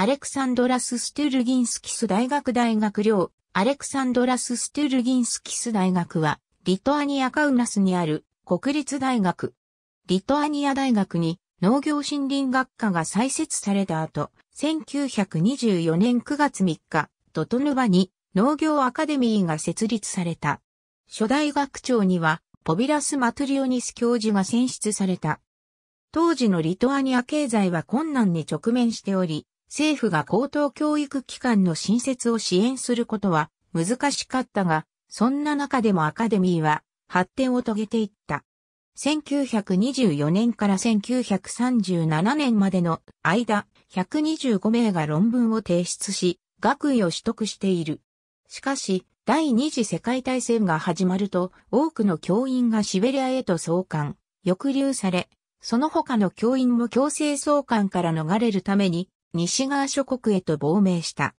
アレクサンドラス・ストゥルギンスキス大学大学寮、アレクサンドラス・ストゥルギンスキス大学は、リトアニア・カウナスにある国立大学。リトアニア大学に農業森林学科が再設された後、1924年9月3日、ドトヌバに農業アカデミーが設立された。初代学長には、ポビラス・マトリオニス教授が選出された。当時のリトアニア経済は困難に直面しており、政府が高等教育機関の新設を支援することは難しかったが、そんな中でもアカデミーは発展を遂げていった。1924年から1937年までの間、125名が論文を提出し、学位を取得している。しかし、第二次世界大戦が始まると、多くの教員がシベリアへと送還、抑留され、その他の教員も強制送還から逃れるために、西側諸国へと亡命した。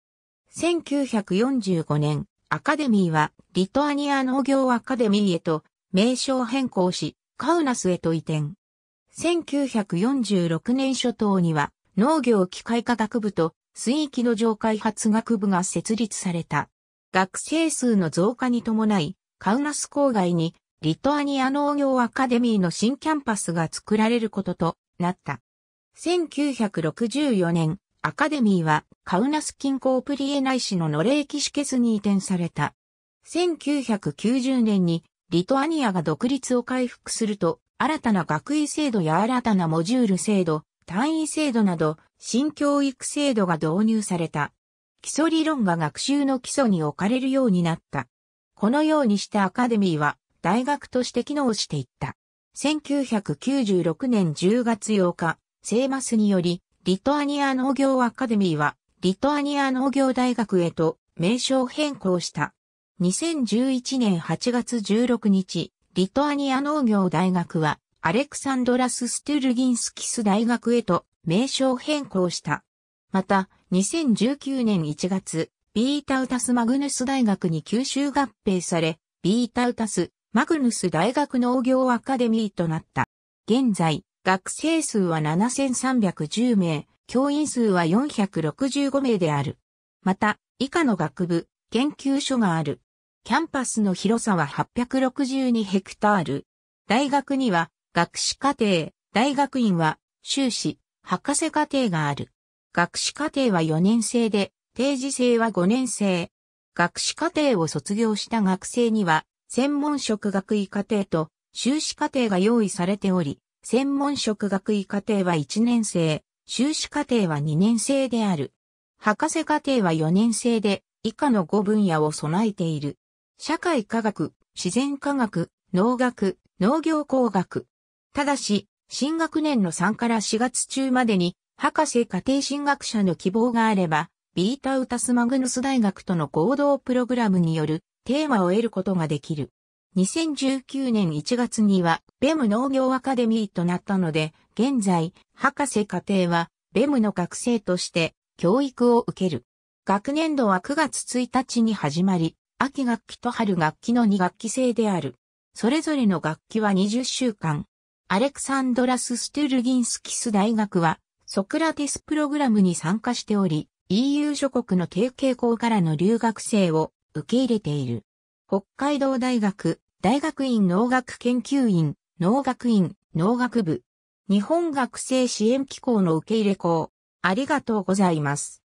1945年、アカデミーはリトアニア農業アカデミーへと名称変更し、カウナスへと移転。1946年初頭には農業機械科学部と水域の上開発学部が設立された。学生数の増加に伴い、カウナス郊外にリトアニア農業アカデミーの新キャンパスが作られることとなった。1964年、アカデミーはカウナス近郊プリエナイ市のノレーキシケスに移転された。1990年にリトアニアが独立を回復すると、新たな学位制度や新たなモジュール制度、単位制度など、新教育制度が導入された。基礎理論が学習の基礎に置かれるようになった。このようにしてアカデミーは大学として機能していった。1996年10月8日、セーマスにより、リトアニア農業アカデミーは、リトアニア農業大学へと名称変更した。2011年8月16日、リトアニア農業大学は、アレクサンドラス・ストゥルギンスキス大学へと名称変更した。また、2019年1月、ビータウタス・マグヌス大学に吸収合併され、ビータウタス・マグヌス大学農業アカデミーとなった。現在、学生数は7310名、教員数は465名である。また、以下の学部、研究所がある。キャンパスの広さは862ヘクタール。大学には、学士課程、大学院は、修士、博士課程がある。学士課程は4年生で、定時制は5年生。学士課程を卒業した学生には、専門職学位課程と修士課程が用意されており、専門職学位課程は1年生、修士課程は2年生である。博士課程は4年生で、以下の5分野を備えている。社会科学、自然科学、農学、農業工学。ただし、新学年の3から4月中までに、博士課程進学者の希望があれば、ビータウタスマグヌス大学との合同プログラムによるテーマを得ることができる。2019年1月には、ベム農業アカデミーとなったので、現在、博士課程は、ベムの学生として、教育を受ける。学年度は9月1日に始まり、秋学期と春学期の2学期制である。それぞれの学期は20週間。アレクサンドラス・ストゥルギンスキス大学は、ソクラテスプログラムに参加しており、EU 諸国の提携校からの留学生を受け入れている。北海道大学、大学院農学研究院、農学院、農学部、日本学生支援機構の受け入れ校、ありがとうございます。